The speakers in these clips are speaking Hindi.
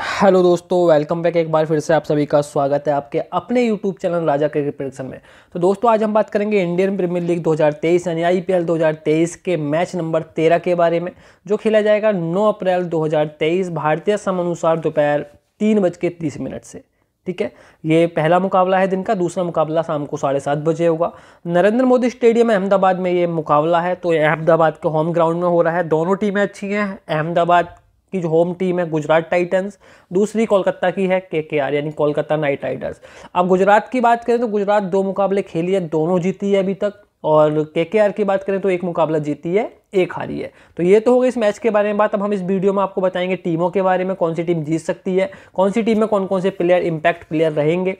हेलो दोस्तों वेलकम बैक एक बार फिर से आप सभी का स्वागत है आपके अपने YouTube channel Raja cricket prediction में तो दोस्तों आज हम बात करेंगे इंडियन प्रीमियर लीग 2023 यानी आईपीएल 2023 के मैच नंबर 13 के बारे में जो खेला जाएगा 9 अप्रैल 2023 भारतीय समानुसार दोपहर तीन बज के तीस मिनट से ठीक है ये पहला मुकाबला है दिन का दूसरा मुकाबला शाम को साढ़े सात बजे होगा नरेंद्र मोदी स्टेडियम अहमदाबाद में ये मुकाबला है तो अहमदाबाद के होम ग्राउंड में हो रहा है दोनों टीमें अच्छी हैं अहमदाबाद की जो होम टीम है गुजरात टाइटंस दूसरी कोलकाता की है के के आर यानी कोलकाता नाइट राइडर्स अब गुजरात की बात करें तो गुजरात दो मुकाबले खेली है दोनों जीती है अभी तक और के के आर की बात करें तो एक मुकाबला जीती है एक हारी है तो ये तो होगा इस मैच के बारे में बात अब हम इस वीडियो में आपको बताएंगे टीमों के बारे में कौन सी टीम जीत सकती है कौन सी टीम में कौन कौन से प्लेयर इम्पैक्ट प्लेयर रहेंगे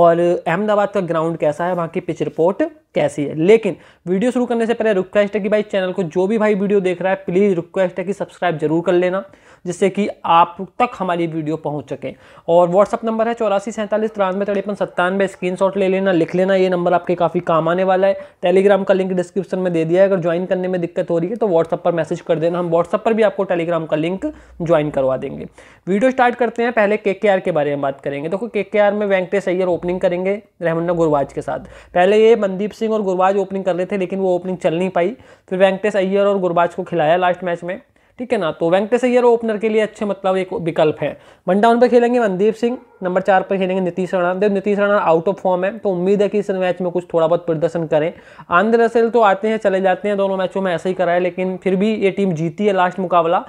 और अहमदाबाद का ग्राउंड कैसा है वहाँ की पिच रिपोर्ट कैसी है लेकिन वीडियो शुरू करने से पहले रिक्वेस्ट है कि भाई चैनल को जो भी भाई वीडियो देख रहा है प्लीज़ रिक्वेस्ट है कि सब्सक्राइब जरूर कर लेना जिससे कि आप तक हमारी वीडियो पहुंच सके और व्हाट्सअप नंबर है चौरासी सैंतालीस तिरानवे तिरपन सत्तानवे स्क्रीन ले लेना लिख लेना ये नंबर आपके काफ़ी काम आने वाला है टेलीग्राम का लिंक डिस्क्रिप्शन में दे दिया है अगर ज्वाइन करने में दिक्कत हो रही है तो व्हाट्सअप पर मैसेज कर देना हम व्हाट्सअप पर भी आपको टेलीग्राम का लिंक ज्वाइन करवा देंगे वीडियो स्टार्ट करते हैं पहले के के बारे में बात करेंगे देखो के में वेंकटेश अय्यर ओपनिंग करेंगे रहमन्ना गुरवाज के साथ पहले ये मनदीप सिंह और गुरबाज ओपनिंग कर रहे थे लेकिन वो ओपनिंग चल नहीं पाई फिर वेंकटेश अय्यर और गुरबाज को खिलाया लास्ट मैच में ठीक है ना तो वेंकटेश अय्यर ओपनर के लिए अच्छे मतलब एक विकल्प है वन डाउन पर खेलेंगे मनदीप सिंह नंबर चार पर खेलेंगे नीतीश राणा देव Nitish Rana out of form है तो उम्मीद है कि इस मैच में कुछ थोड़ा बहुत प्रदर्शन करें आंध्र रसेल तो आते हैं चले जाते हैं दोनों मैचों में ऐसा ही करा है लेकिन फिर भी ये टीम जीती है लास्ट मुकाबला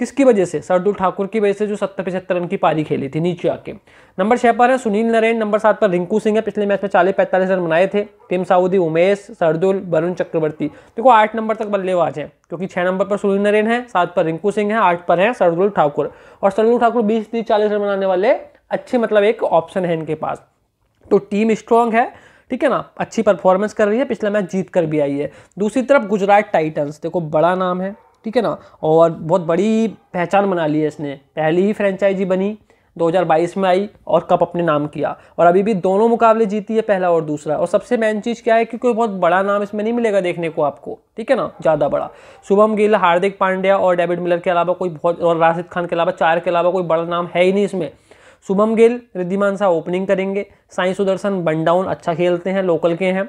किसकी वजह से सरदुल ठाकुर की वजह से जो सत्तर पचहत्तर रन की पारी खेली थी नीचे आके नंबर छः पर है सुनील नरेन नंबर सात पर रिंकू सिंह है पिछले मैच में चालीस पैंतालीस रन बनाए थे टीम साउदी उमेश सरदुल वरुण चक्रवर्ती देखो आठ नंबर तक बल्लेबाज है क्योंकि छः नंबर पर सुनील नरेन है सात पर रिंकू सिंह है आठ पर है सरदुल ठाकुर और सरदुल ठाकुर बीस तीस चालीस रन बनाने वाले अच्छे मतलब एक ऑप्शन है इनके पास तो टीम स्ट्रांग है ठीक है ना अच्छी परफॉर्मेंस कर रही है पिछला मैच जीत कर भी आई है दूसरी तरफ गुजरात टाइटन्स देखो बड़ा नाम है ठीक है ना और बहुत बड़ी पहचान बना ली है इसने पहली ही फ्रेंचाइजी बनी 2022 में आई और कप अपने नाम किया और अभी भी दोनों मुकाबले जीती है पहला और दूसरा और सबसे मेन चीज़ क्या है कि कोई बहुत बड़ा नाम इसमें नहीं मिलेगा देखने को आपको ठीक है ना ज़्यादा बड़ा शुभम गिल हार्दिक पांड्या और डेविड मिलर के अलावा कोई बहुत और राशिद खान के अलावा चार के अलावा कोई बड़ा नाम है ही नहीं इसमें शुभम गिल रिद्धिमान शाह ओपनिंग करेंगे साई सुदर्शन बनडाउन अच्छा खेलते हैं लोकल के हैं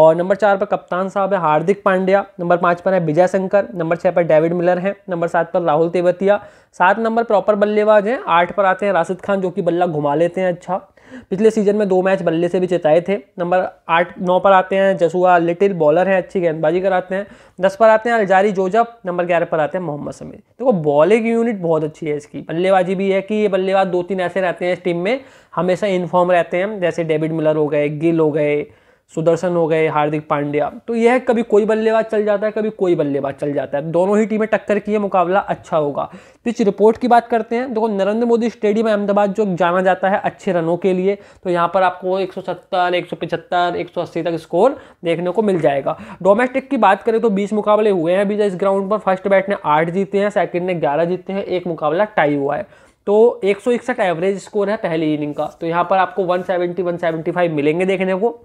और नंबर चार पर कप्तान साहब है हार्दिक पांड्या नंबर पाँच पर है विजय शंकर नंबर छः पर डेविड मिलर हैं नंबर सात पर राहुल तेवतिया सात नंबर प्रॉपर बल्लेबाज हैं आठ पर आते हैं राशिद खान जो कि बल्ला घुमा लेते हैं अच्छा पिछले सीजन में दो मैच बल्ले से भी चेताए थे नंबर आठ नौ पर आते हैं जसुआ लिटिल बॉलर हैं अच्छी गेंदबाजी कराते हैं दस पर आते हैं अलजारी जोजब नंबर ग्यारह पर आते हैं मोहम्मद समीर देखो बॉलिंग यूनिट बहुत अच्छी है इसकी बल्लेबाजी भी है कि ये बल्लेबाज दो तीन ऐसे रहते हैं इस टीम में हमेशा इनफॉर्म रहते हैं जैसे डेविड मिलर हो गए गिल हो गए सुदर्शन हो गए हार्दिक पांड्या तो यह है कभी कोई बल्लेबाज चल जाता है कभी कोई बल्लेबाज चल जाता है दोनों ही टीमें टक्कर की है मुकाबला अच्छा होगा पिच तो रिपोर्ट की बात करते हैं देखो नरेंद्र मोदी स्टेडियम अहमदाबाद जो जाना जाता है अच्छे रनों के लिए तो यहाँ पर आपको 170, 175, 180 तक स्कोर देखने को मिल जाएगा डोमेस्टिक की बात करें तो बीस मुकाबले हुए हैं अभी इस ग्राउंड पर फर्स्ट बैट ने आठ जीते हैं सेकेंड ने ग्यारह जीते हैं एक मुकाबला टाई हुआ है तो एक एवरेज स्कोर है पहली इनिंग का तो यहाँ पर आपको 170 175 मिलेंगे देखने को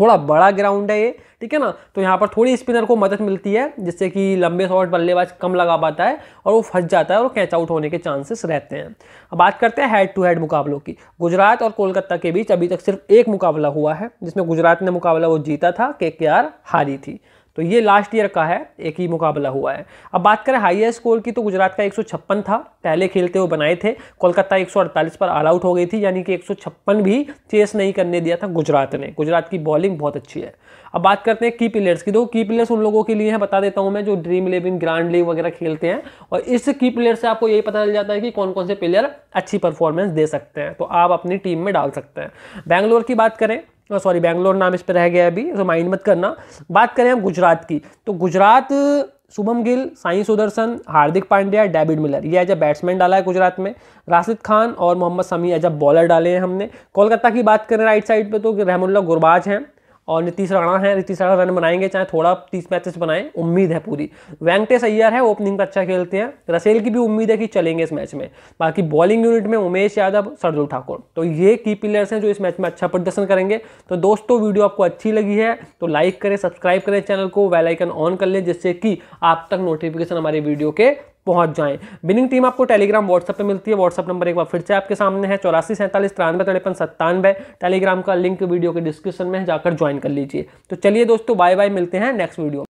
थोड़ा बड़ा ग्राउंड है ये ठीक है ना तो यहाँ पर थोड़ी स्पिनर को मदद मिलती है जिससे कि लंबे शॉट बल्लेबाज कम लगा पाता है और वो फंस जाता है और कैच आउट होने के चांसेस रहते हैं अब बात करते हैं हेड टू हेड मुकाबलों की गुजरात और कोलकाता के बीच अभी तक सिर्फ एक मुकाबला हुआ है जिसमें गुजरात ने मुकाबला वो जीता था के हारी थी तो ये लास्ट ईयर का है एक ही मुकाबला हुआ है अब बात करें हाईएस्ट स्कोर की तो गुजरात का एक था पहले खेलते हुए बनाए थे कोलकाता एक पर ऑल आउट हो गई थी यानी कि एक भी चेस नहीं करने दिया था गुजरात ने गुजरात की बॉलिंग बहुत अच्छी है अब बात करते हैं की प्लेयर्स की दो की प्लेयर्स उन लोगों के लिए हैं बता देता हूँ मैं जो ड्रीम इलेवन ग्रांड लीग वगैरह खेलते हैं और इस की प्लेयर से आपको यही पता चल जाता है कि कौन कौन से प्लेयर अच्छी परफॉर्मेंस दे सकते हैं तो आप अपनी टीम में डाल सकते हैं बैंगलोर की बात करें सॉरी बैंगलोर नाम इस पर रह गया अभी तो माइंड मत करना बात करें हम गुजरात की तो गुजरात शुभम गिल साई सुदर्शन हार्दिक पांड्या डेविड मिलर ये एज अ बैट्समैन डाला है गुजरात में राशिद खान और मोहम्मद समी एज अ बॉलर डाले हैं हमने कोलकाता की बात करें राइट साइड पे तो रहमुल्ला गुरबाज हैं और नीतीश राणा है नीतीश राणा रन बनाएंगे चाहे थोड़ा तीस पैंतीस बनाए उम्मीद है पूरी वेंकटेश अय्यर है ओपनिंग पर अच्छा खेलते हैं रसेल की भी उम्मीद है कि चलेंगे इस मैच में बाकी बॉलिंग यूनिट में उमेश यादव सरजुल ठाकुर तो ये की प्लेयर्स हैं जो इस मैच में अच्छा प्रदर्शन करेंगे तो दोस्तों वीडियो आपको अच्छी लगी है तो लाइक करें सब्सक्राइब करें चैनल को वेलाइकन ऑन कर लें जिससे कि आप तक नोटिफिकेशन हमारे वीडियो के पहुंच जाएं विनिंग टीम आपको टेलीग्राम व्हाट्सएप पे मिलती है व्हाट्सएप नंबर एक बार फिर से आपके सामने है चौरासी सैंतालीस तिरानवे तिरपन सत्तानवे टेलीग्राम का लिंक वीडियो के डिस्क्रिप्शन में जाकर ज्वाइन कर लीजिए तो चलिए दोस्तों बाय बाय मिलते हैं नेक्स्ट वीडियो